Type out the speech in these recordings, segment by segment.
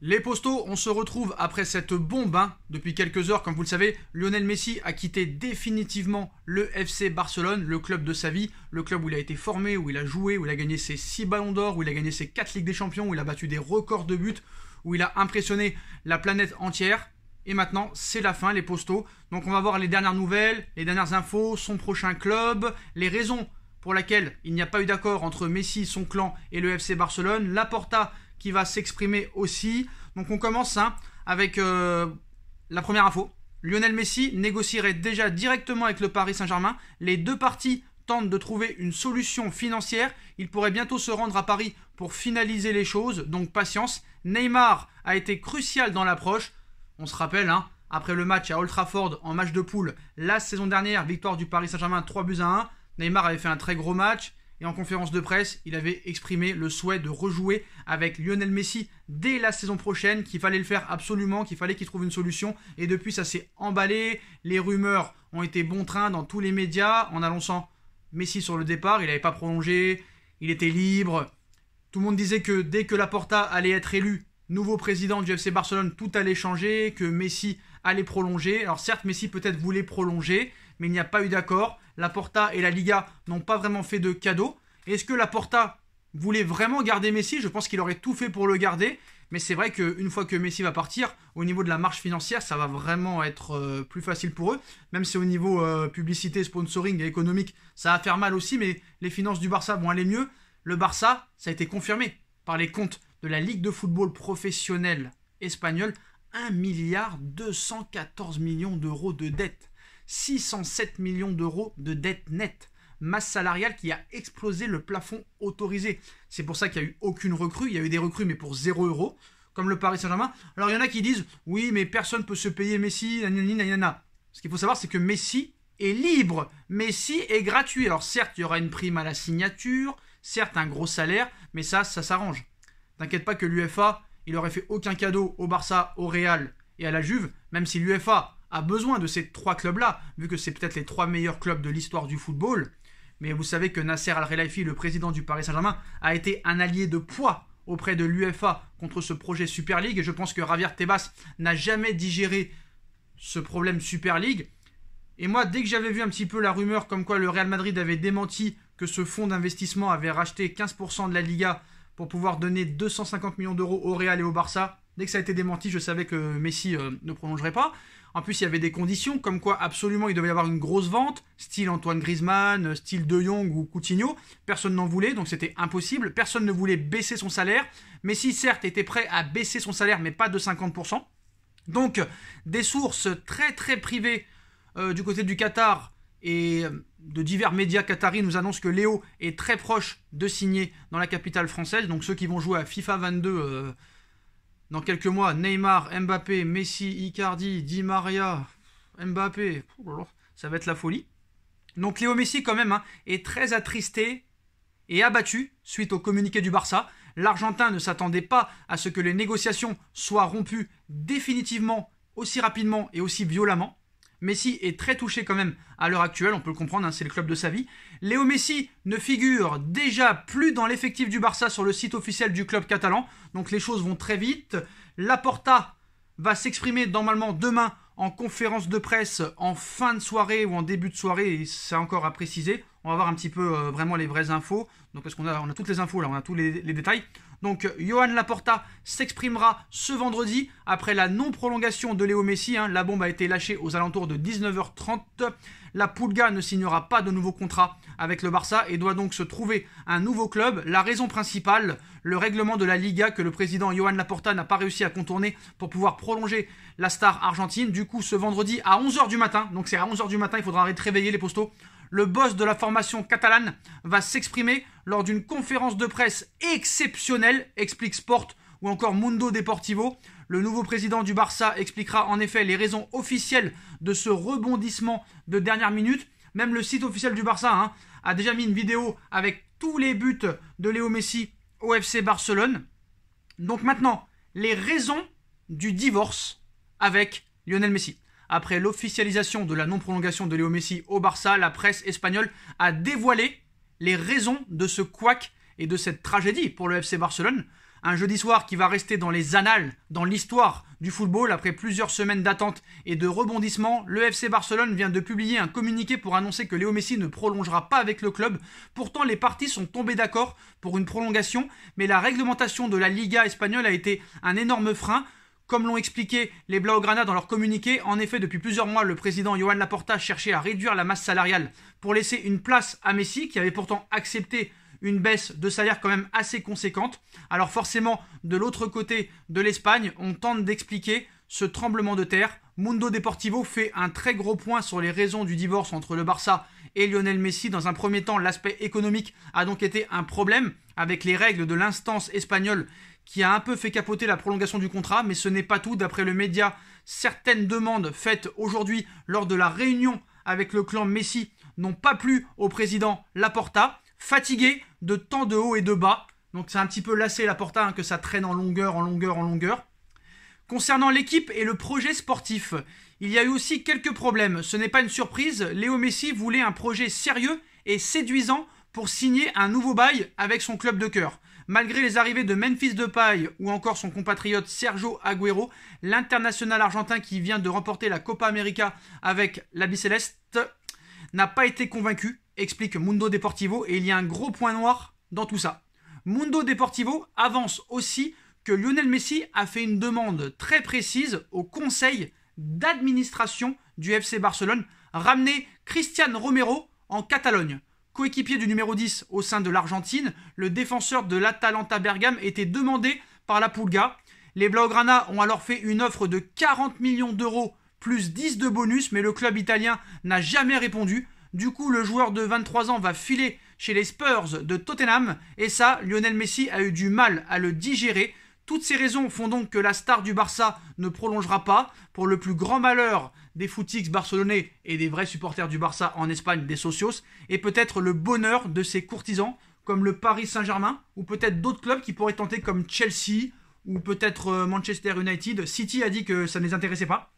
Les postaux on se retrouve après cette bombe. Hein. Depuis quelques heures, comme vous le savez, Lionel Messi a quitté définitivement le FC Barcelone, le club de sa vie, le club où il a été formé, où il a joué, où il a gagné ses 6 ballons d'or, où il a gagné ses 4 Ligues des Champions, où il a battu des records de buts, où il a impressionné la planète entière. Et maintenant, c'est la fin, les postaux Donc on va voir les dernières nouvelles, les dernières infos, son prochain club, les raisons pour lesquelles il n'y a pas eu d'accord entre Messi, son clan et le FC Barcelone. Porta qui va s'exprimer aussi. Donc on commence hein, avec euh, la première info. Lionel Messi négocierait déjà directement avec le Paris Saint-Germain. Les deux parties tentent de trouver une solution financière. Il pourrait bientôt se rendre à Paris pour finaliser les choses, donc patience. Neymar a été crucial dans l'approche. On se rappelle, hein, après le match à Old Trafford en match de poule, la saison dernière, victoire du Paris Saint-Germain 3 buts à 1. Neymar avait fait un très gros match. Et en conférence de presse, il avait exprimé le souhait de rejouer avec Lionel Messi dès la saison prochaine, qu'il fallait le faire absolument, qu'il fallait qu'il trouve une solution. Et depuis, ça s'est emballé. Les rumeurs ont été bon train dans tous les médias en annonçant Messi sur le départ. Il n'avait pas prolongé, il était libre. Tout le monde disait que dès que Laporta allait être élu nouveau président du FC Barcelone, tout allait changer, que Messi à les prolonger. Alors certes, Messi peut-être voulait prolonger, mais il n'y a pas eu d'accord. La Porta et la Liga n'ont pas vraiment fait de cadeau. Est-ce que la Porta voulait vraiment garder Messi Je pense qu'il aurait tout fait pour le garder. Mais c'est vrai qu'une fois que Messi va partir, au niveau de la marche financière, ça va vraiment être euh, plus facile pour eux. Même si au niveau euh, publicité, sponsoring et économique, ça va faire mal aussi, mais les finances du Barça vont aller mieux. Le Barça, ça a été confirmé par les comptes de la Ligue de football professionnelle espagnole, 1 milliard 214 millions d'euros de dette, 607 millions d'euros de dette nette, masse salariale qui a explosé le plafond autorisé. C'est pour ça qu'il n'y a eu aucune recrue, il y a eu des recrues mais pour 0 euros, comme le Paris Saint-Germain. Alors il y en a qui disent oui mais personne ne peut se payer Messi, nanana. Ce qu'il faut savoir c'est que Messi est libre, Messi est gratuit. Alors certes il y aura une prime à la signature, certes un gros salaire, mais ça, ça s'arrange. T'inquiète pas que l'UFA il aurait fait aucun cadeau au Barça, au Real et à la Juve, même si l'UFA a besoin de ces trois clubs-là, vu que c'est peut-être les trois meilleurs clubs de l'histoire du football. Mais vous savez que Nasser Al-Khelaifi, le président du Paris Saint-Germain, a été un allié de poids auprès de l'UFA contre ce projet Super League. Et je pense que Javier Tebas n'a jamais digéré ce problème Super League. Et moi, dès que j'avais vu un petit peu la rumeur comme quoi le Real Madrid avait démenti que ce fonds d'investissement avait racheté 15% de la Liga pour pouvoir donner 250 millions d'euros au Real et au Barça. Dès que ça a été démenti, je savais que Messi euh, ne prolongerait pas. En plus, il y avait des conditions, comme quoi absolument il devait y avoir une grosse vente, style Antoine Griezmann, euh, style De Jong ou Coutinho. Personne n'en voulait, donc c'était impossible. Personne ne voulait baisser son salaire. Messi, certes, était prêt à baisser son salaire, mais pas de 50%. Donc, des sources très très privées euh, du côté du Qatar et de divers médias qataris nous annoncent que Léo est très proche de signer dans la capitale française. Donc ceux qui vont jouer à FIFA 22 euh, dans quelques mois, Neymar, Mbappé, Messi, Icardi, Di Maria, Mbappé, oh ça va être la folie. Donc Léo Messi quand même hein, est très attristé et abattu suite au communiqué du Barça. L'Argentin ne s'attendait pas à ce que les négociations soient rompues définitivement aussi rapidement et aussi violemment. Messi est très touché quand même à l'heure actuelle, on peut le comprendre, hein, c'est le club de sa vie. Léo Messi ne figure déjà plus dans l'effectif du Barça sur le site officiel du club catalan, donc les choses vont très vite. Laporta va s'exprimer normalement demain en conférence de presse en fin de soirée ou en début de soirée, c'est encore à préciser. On va voir un petit peu euh, vraiment les vraies infos. Donc parce qu'on a, on a toutes les infos là, on a tous les détails. Donc Johan Laporta s'exprimera ce vendredi après la non-prolongation de Léo Messi. Hein. La bombe a été lâchée aux alentours de 19h30. La Pulga ne signera pas de nouveau contrat avec le Barça et doit donc se trouver un nouveau club. La raison principale, le règlement de la Liga que le président Johan Laporta n'a pas réussi à contourner pour pouvoir prolonger la star argentine. Du coup, ce vendredi à 11h du matin, donc c'est à 11h du matin, il faudra réveiller les postaux le boss de la formation catalane va s'exprimer lors d'une conférence de presse exceptionnelle, explique Sport ou encore Mundo Deportivo. Le nouveau président du Barça expliquera en effet les raisons officielles de ce rebondissement de dernière minute. Même le site officiel du Barça hein, a déjà mis une vidéo avec tous les buts de Léo Messi au FC Barcelone. Donc maintenant, les raisons du divorce avec Lionel Messi. Après l'officialisation de la non-prolongation de Léo Messi au Barça, la presse espagnole a dévoilé les raisons de ce couac et de cette tragédie pour le FC Barcelone. Un jeudi soir qui va rester dans les annales, dans l'histoire du football, après plusieurs semaines d'attente et de rebondissements, le FC Barcelone vient de publier un communiqué pour annoncer que Léo Messi ne prolongera pas avec le club. Pourtant, les parties sont tombées d'accord pour une prolongation, mais la réglementation de la Liga espagnole a été un énorme frein. Comme l'ont expliqué les Blaugrana dans leur communiqué, en effet, depuis plusieurs mois, le président Johan Laporta cherchait à réduire la masse salariale pour laisser une place à Messi, qui avait pourtant accepté une baisse de salaire quand même assez conséquente. Alors forcément, de l'autre côté de l'Espagne, on tente d'expliquer ce tremblement de terre. Mundo Deportivo fait un très gros point sur les raisons du divorce entre le Barça et Lionel Messi. Dans un premier temps, l'aspect économique a donc été un problème avec les règles de l'instance espagnole qui a un peu fait capoter la prolongation du contrat, mais ce n'est pas tout. D'après le média, certaines demandes faites aujourd'hui lors de la réunion avec le clan Messi n'ont pas plu au président Laporta, fatigué de tant de hauts et de bas. Donc c'est un petit peu lassé Laporta hein, que ça traîne en longueur, en longueur, en longueur. Concernant l'équipe et le projet sportif, il y a eu aussi quelques problèmes. Ce n'est pas une surprise, Léo Messi voulait un projet sérieux et séduisant pour signer un nouveau bail avec son club de cœur. Malgré les arrivées de Memphis Depay ou encore son compatriote Sergio Agüero, l'international argentin qui vient de remporter la Copa América avec la Biceleste n'a pas été convaincu, explique Mundo Deportivo, et il y a un gros point noir dans tout ça. Mundo Deportivo avance aussi que Lionel Messi a fait une demande très précise au conseil d'administration du FC Barcelone, ramener Cristian Romero en Catalogne coéquipier du numéro 10 au sein de l'Argentine, le défenseur de l'Atalanta Bergame était demandé par la Pulga. Les Blaugrana ont alors fait une offre de 40 millions d'euros plus 10 de bonus, mais le club italien n'a jamais répondu. Du coup, le joueur de 23 ans va filer chez les Spurs de Tottenham, et ça, Lionel Messi a eu du mal à le digérer. Toutes ces raisons font donc que la star du Barça ne prolongera pas, pour le plus grand malheur des footix barcelonais et des vrais supporters du Barça en Espagne, des socios, et peut-être le bonheur de ses courtisans, comme le Paris Saint-Germain, ou peut-être d'autres clubs qui pourraient tenter comme Chelsea, ou peut-être euh, Manchester United. City a dit que ça ne les intéressait pas.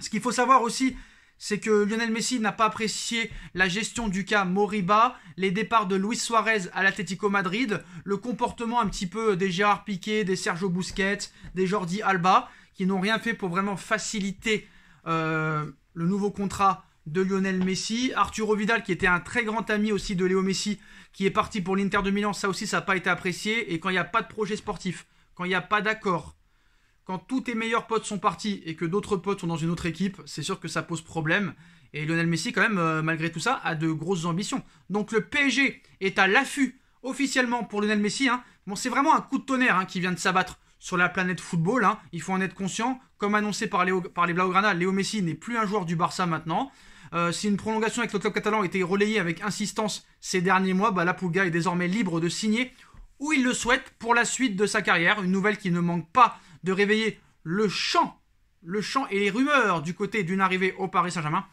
Ce qu'il faut savoir aussi, c'est que Lionel Messi n'a pas apprécié la gestion du cas Moriba, les départs de Luis Suarez à l'Atlético Madrid, le comportement un petit peu des Gérard Piqué, des Sergio Busquets, des Jordi Alba, qui n'ont rien fait pour vraiment faciliter euh, le nouveau contrat de Lionel Messi. Arturo Vidal, qui était un très grand ami aussi de Léo Messi, qui est parti pour l'Inter de Milan, ça aussi, ça n'a pas été apprécié. Et quand il n'y a pas de projet sportif, quand il n'y a pas d'accord, quand tous tes meilleurs potes sont partis et que d'autres potes sont dans une autre équipe, c'est sûr que ça pose problème. Et Lionel Messi, quand même, euh, malgré tout ça, a de grosses ambitions. Donc le PSG est à l'affût officiellement pour Lionel Messi. Hein. Bon, c'est vraiment un coup de tonnerre hein, qui vient de s'abattre sur la planète football. Hein. Il faut en être conscient. Comme annoncé par, les Blaugrana, Léo Messi n'est plus un joueur du Barça maintenant. Euh, si une prolongation avec le club catalan été relayée avec insistance ces derniers mois, bah, la Pouga est désormais libre de signer où il le souhaite pour la suite de sa carrière. Une nouvelle qui ne manque pas de réveiller le chant, le champ et les rumeurs du côté d'une arrivée au Paris Saint-Germain.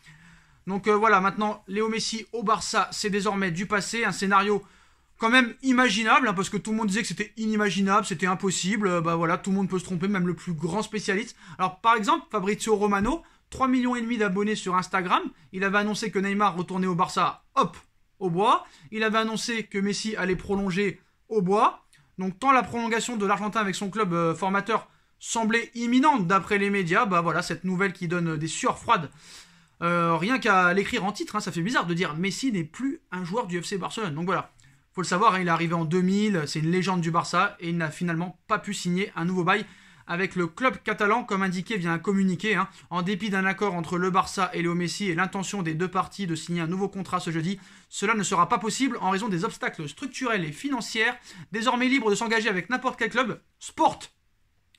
Donc euh, voilà, maintenant Léo Messi au Barça, c'est désormais du passé. Un scénario quand même imaginable, hein, parce que tout le monde disait que c'était inimaginable, c'était impossible, euh, bah voilà, tout le monde peut se tromper, même le plus grand spécialiste. Alors par exemple, Fabrizio Romano, 3 millions et demi d'abonnés sur Instagram, il avait annoncé que Neymar retournait au Barça, hop, au bois, il avait annoncé que Messi allait prolonger au bois, donc tant la prolongation de l'Argentin avec son club euh, formateur semblait imminente d'après les médias, bah voilà, cette nouvelle qui donne des sueurs froides. Euh, rien qu'à l'écrire en titre, hein, ça fait bizarre de dire Messi n'est plus un joueur du FC Barcelone. Donc voilà, faut le savoir, hein, il est arrivé en 2000, c'est une légende du Barça et il n'a finalement pas pu signer un nouveau bail avec le club catalan, comme indiqué via un communiqué. Hein. En dépit d'un accord entre le Barça et Léo Messi et l'intention des deux parties de signer un nouveau contrat ce jeudi, cela ne sera pas possible en raison des obstacles structurels et financiers, désormais libre de s'engager avec n'importe quel club. Sport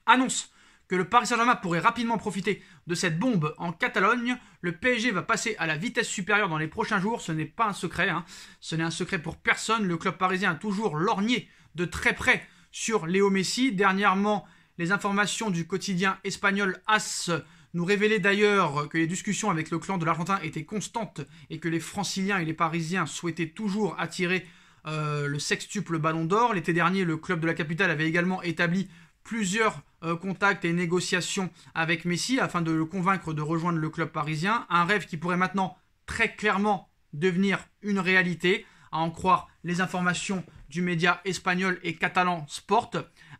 annonce que le Paris Saint-Germain pourrait rapidement profiter de cette bombe en Catalogne. Le PSG va passer à la vitesse supérieure dans les prochains jours, ce n'est pas un secret, hein. ce n'est un secret pour personne. Le club parisien a toujours lorgné de très près sur Léo Messi. Dernièrement, les informations du quotidien espagnol AS nous révélaient d'ailleurs que les discussions avec le clan de l'Argentin étaient constantes et que les Franciliens et les Parisiens souhaitaient toujours attirer euh, le sextuple Ballon d'Or. L'été dernier, le club de la capitale avait également établi plusieurs euh, contacts et négociations avec Messi afin de le convaincre de rejoindre le club parisien. Un rêve qui pourrait maintenant très clairement devenir une réalité, à en croire les informations du média espagnol et catalan Sport.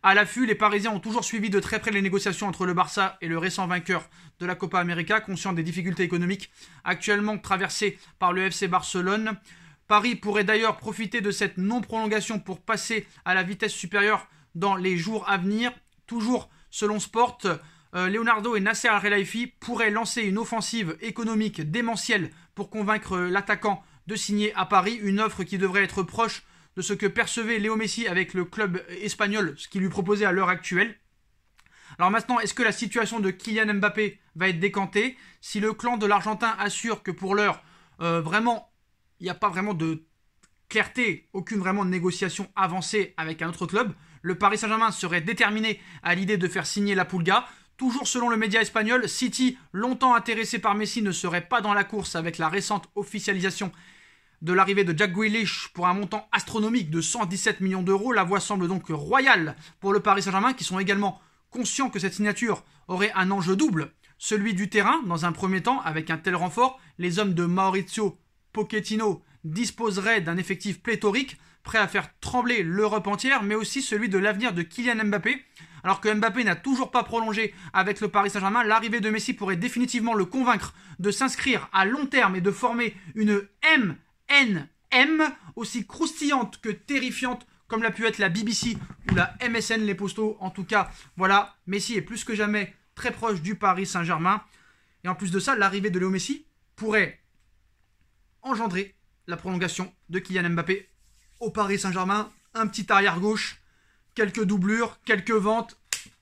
À l'affût, les Parisiens ont toujours suivi de très près les négociations entre le Barça et le récent vainqueur de la Copa América, conscient des difficultés économiques actuellement traversées par le FC Barcelone. Paris pourrait d'ailleurs profiter de cette non-prolongation pour passer à la vitesse supérieure dans les jours à venir. Toujours selon Sport, euh, Leonardo et Nasser Al-Relaifi pourraient lancer une offensive économique démentielle pour convaincre l'attaquant de signer à Paris une offre qui devrait être proche de ce que percevait Léo Messi avec le club espagnol, ce qu'il lui proposait à l'heure actuelle. Alors maintenant, est-ce que la situation de Kylian Mbappé va être décantée Si le clan de l'Argentin assure que pour l'heure, euh, vraiment, il n'y a pas vraiment de clarté, aucune vraiment négociation avancée avec un autre club. Le Paris Saint-Germain serait déterminé à l'idée de faire signer la Pulga. Toujours selon le média espagnol, City, longtemps intéressé par Messi, ne serait pas dans la course avec la récente officialisation de l'arrivée de Jack Grealish pour un montant astronomique de 117 millions d'euros. La voie semble donc royale pour le Paris Saint-Germain, qui sont également conscients que cette signature aurait un enjeu double. Celui du terrain, dans un premier temps, avec un tel renfort, les hommes de Maurizio Pochettino disposerait d'un effectif pléthorique, prêt à faire trembler l'Europe entière, mais aussi celui de l'avenir de Kylian Mbappé. Alors que Mbappé n'a toujours pas prolongé avec le Paris Saint-Germain, l'arrivée de Messi pourrait définitivement le convaincre de s'inscrire à long terme et de former une MNM aussi croustillante que terrifiante comme l'a pu être la BBC ou la MSN les postaux. En tout cas, voilà, Messi est plus que jamais très proche du Paris Saint-Germain. Et en plus de ça, l'arrivée de Léo Messi pourrait engendrer la prolongation de Kylian Mbappé au Paris Saint-Germain. Un petit arrière gauche, quelques doublures, quelques ventes.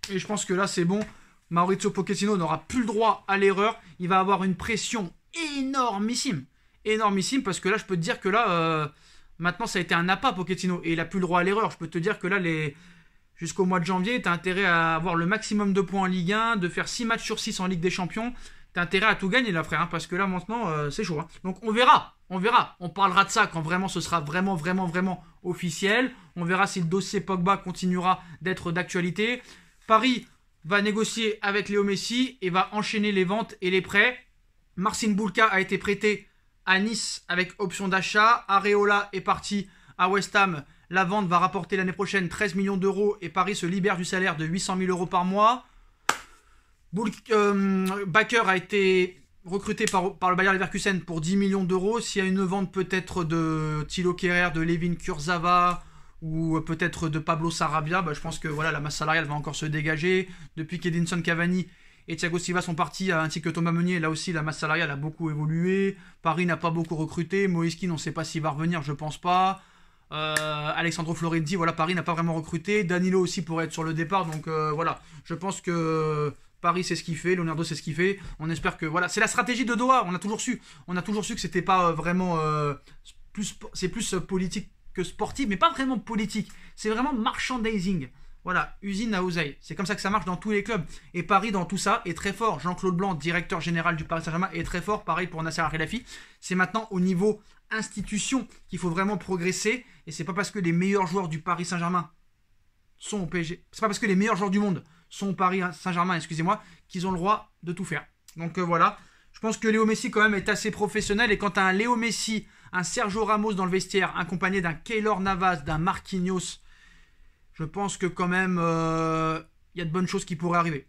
Et je pense que là, c'est bon. Maurizio Pochettino n'aura plus le droit à l'erreur. Il va avoir une pression énormissime. Énormissime, parce que là, je peux te dire que là, euh, maintenant, ça a été un appât, Pochettino. Et il a plus le droit à l'erreur. Je peux te dire que là, les... jusqu'au mois de janvier, tu intérêt à avoir le maximum de points en Ligue 1, de faire 6 matchs sur 6 en Ligue des Champions t'as intérêt à tout gagner là, frère, hein, parce que là maintenant, euh, c'est chaud. Hein. Donc on verra, on verra, on parlera de ça quand vraiment ce sera vraiment, vraiment, vraiment officiel. On verra si le dossier Pogba continuera d'être d'actualité. Paris va négocier avec Léo Messi et va enchaîner les ventes et les prêts. Marcin Boulka a été prêté à Nice avec option d'achat. Areola est parti à West Ham. La vente va rapporter l'année prochaine 13 millions d'euros et Paris se libère du salaire de 800 000 euros par mois. Bulk euh, a été recruté par, par, le Bayern Leverkusen pour 10 millions d'euros. S'il y a une vente peut-être de Thilo Kerrer, de Levin Kurzava ou peut-être de Pablo Sarabia, bah, je pense que voilà, la masse salariale va encore se dégager. Depuis qu'Edinson Cavani et Thiago Silva sont partis, ainsi que Thomas Meunier, là aussi la masse salariale a beaucoup évolué. Paris n'a pas beaucoup recruté. moïski on ne sait pas s'il va revenir, je pense pas. Euh, Alexandro Floridi, voilà, Paris n'a pas vraiment recruté. Danilo aussi pourrait être sur le départ. Donc euh, voilà, je pense que Paris c'est ce qu'il fait, Leonardo c'est ce qu'il fait. On espère que voilà, c'est la stratégie de Doha. On a toujours su, on a toujours su que c'était pas euh, vraiment euh, plus, c'est plus euh, politique que sportif, mais pas vraiment politique. C'est vraiment merchandising. Voilà, usine à oseille. C'est comme ça que ça marche dans tous les clubs. Et Paris, dans tout ça, est très fort. Jean-Claude Blanc, directeur général du Paris Saint-Germain, est très fort. Pareil pour Nasser Al-Khelaifi. C'est maintenant au niveau institution qu'il faut vraiment progresser. Et c'est pas parce que les meilleurs joueurs du Paris Saint-Germain sont au PSG. C'est pas parce que les meilleurs joueurs du monde son Paris Saint-Germain, excusez-moi, qu'ils ont le droit de tout faire. Donc euh, voilà, je pense que Léo Messi quand même est assez professionnel et quand as un Léo Messi, un Sergio Ramos dans le vestiaire, accompagné d'un Keylor Navas, d'un Marquinhos, je pense que quand même euh, il y a de bonnes choses qui pourraient arriver.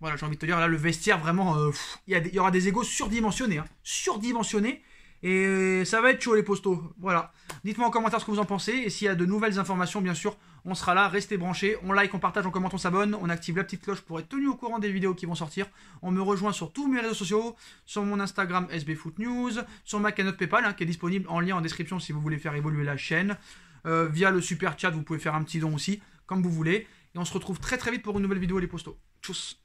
Voilà, j'ai envie de te dire, là, le vestiaire, vraiment, euh, il y, aura des égos surdimensionnés. Hein. surdimensionnés. Et euh, ça va être chaud les postos. Voilà. Dites-moi en commentaire ce que vous en pensez. Et s'il y a de nouvelles informations, bien sûr, on sera là. Restez branchés. On like, on partage, on commente, on s'abonne. On active la petite cloche pour être tenu au courant des vidéos qui vont sortir. On me rejoint sur tous mes réseaux sociaux. Sur mon Instagram SBFootNews. Sur ma canote PayPal hein, qui est disponible en lien en description si vous voulez faire évoluer la chaîne. Euh, via le super chat, vous pouvez faire un petit don aussi, comme vous voulez. Et on se retrouve très très vite pour une nouvelle vidéo les postos. Tchuss